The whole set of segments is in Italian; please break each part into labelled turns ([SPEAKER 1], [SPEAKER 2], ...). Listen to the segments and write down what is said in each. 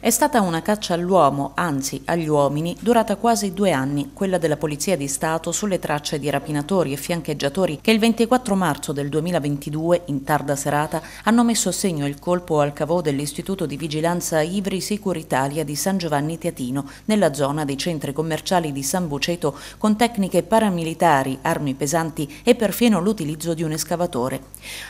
[SPEAKER 1] È stata una caccia all'uomo, anzi agli uomini, durata quasi due anni, quella della Polizia di Stato sulle tracce di rapinatori e fiancheggiatori che il 24 marzo del 2022, in tarda serata, hanno messo a segno il colpo al cavò dell'Istituto di Vigilanza Ivri Securitalia di San Giovanni Teatino, nella zona dei centri commerciali di San Buceto, con tecniche paramilitari, armi pesanti e perfino l'utilizzo di un escavatore.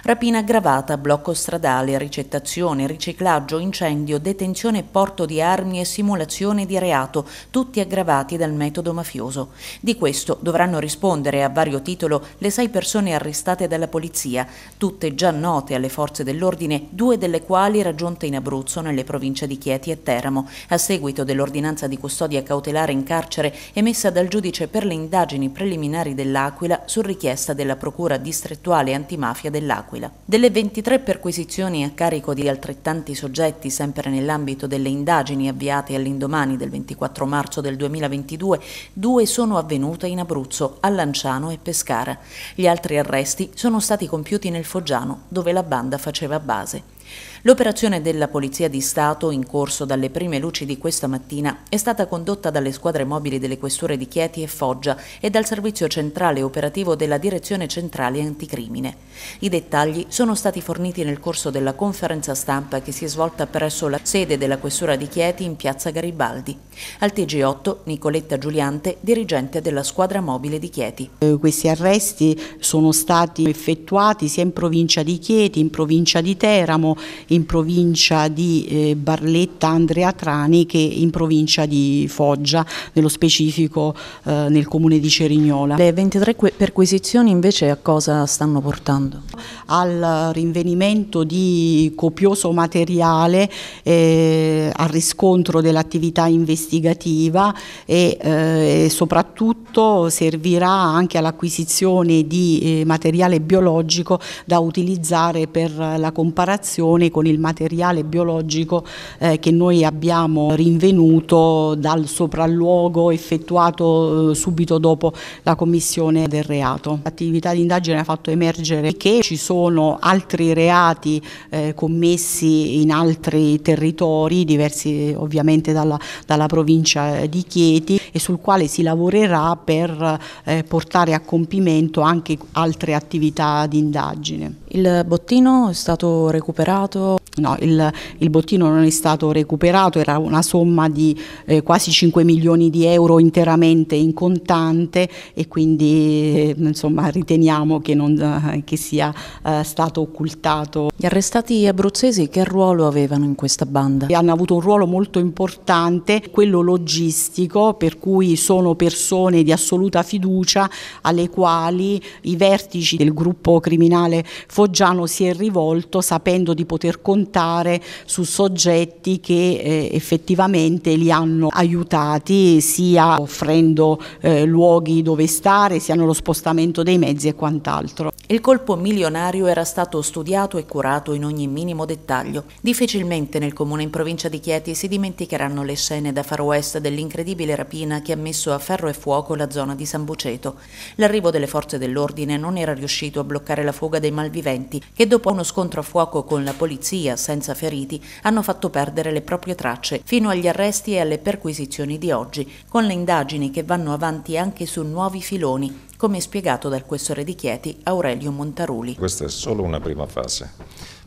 [SPEAKER 1] Rapina aggravata, blocco stradale, ricettazione, riciclaggio, incendio, detenzione e porto di armi e simulazione di reato, tutti aggravati dal metodo mafioso. Di questo dovranno rispondere a vario titolo le sei persone arrestate dalla polizia, tutte già note alle forze dell'ordine, due delle quali raggiunte in Abruzzo nelle province di Chieti e Teramo, a seguito dell'ordinanza di custodia cautelare in carcere emessa dal giudice per le indagini preliminari dell'Aquila su richiesta della Procura distrettuale antimafia dell'Aquila. Delle 23 perquisizioni a carico di altrettanti soggetti sempre nell'ambito delle nelle indagini avviate all'indomani del 24 marzo del 2022, due sono avvenute in Abruzzo, a Lanciano e Pescara. Gli altri arresti sono stati compiuti nel Foggiano, dove la banda faceva base. L'operazione della Polizia di Stato, in corso dalle prime luci di questa mattina, è stata condotta dalle squadre mobili delle questure di Chieti e Foggia e dal Servizio Centrale Operativo della Direzione Centrale Anticrimine. I dettagli sono stati forniti nel corso della conferenza stampa che si è svolta presso la sede della questura di Chieti in piazza Garibaldi. Al TG8 Nicoletta Giuliante, dirigente della squadra mobile di Chieti.
[SPEAKER 2] Eh, questi arresti sono stati effettuati sia in provincia di Chieti, in provincia di Teramo, in provincia di eh, Barletta Andrea Trani che in provincia di Foggia, nello specifico eh, nel comune di Cerignola. Le 23 perquisizioni invece a cosa stanno portando? Al rinvenimento di copioso materiale, eh, al riscontro dell'attività investigativa e eh, soprattutto servirà anche all'acquisizione di eh, materiale biologico da utilizzare per la comparazione con il materiale biologico eh, che noi abbiamo rinvenuto dal sopralluogo effettuato eh, subito dopo la commissione del reato. L'attività di indagine ha fatto emergere che ci sono altri reati eh, commessi in altri territori, diversi ovviamente dalla, dalla, provincia di Chieti e sul quale si lavorerà per eh, portare a compimento anche altre attività di indagine. Il bottino è stato recuperato? No, il, il, bottino non è stato recuperato, era una somma di eh, quasi 5 milioni di euro interamente in contante e quindi eh, insomma, riteniamo che, non, eh, che sia eh, stato occultato. Gli arrestati abruzzesi che ruolo avevano in questa banda? Hanno avuto un ruolo molto importante, quello logistico, per cui sono persone di assoluta fiducia alle quali i vertici del gruppo criminale foggiano si è rivolto sapendo di poter contare su soggetti che eh, effettivamente li hanno aiutati sia offrendo
[SPEAKER 1] eh, luoghi dove stare, sia nello spostamento dei mezzi e quant'altro. Il colpo milionario era stato studiato e curato in ogni minimo dettaglio. Difficilmente nel comune in provincia di Chieti si dimenticheranno le scene da far west dell'incredibile rapina che ha messo a ferro e fuoco la zona di San Buceto. L'arrivo delle forze dell'ordine non era riuscito a bloccare la fuga dei malviventi che dopo uno scontro a fuoco con la polizia senza feriti hanno fatto perdere le proprie tracce fino agli arresti e alle perquisizioni di oggi, con le indagini che vanno avanti anche su nuovi filoni come spiegato dal questore di Chieti Aurelio Montaruli. Questa è solo una prima fase,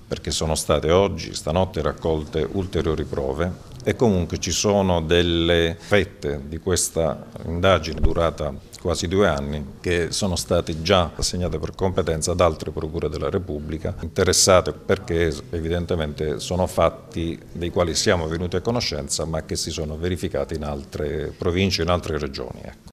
[SPEAKER 1] perché sono state oggi, stanotte, raccolte ulteriori prove e comunque ci sono delle fette di questa indagine durata quasi due anni che sono state già assegnate per competenza ad altre procure della Repubblica interessate perché evidentemente sono fatti dei quali siamo venuti a conoscenza ma che si sono verificati in altre province, in altre regioni. Ecco.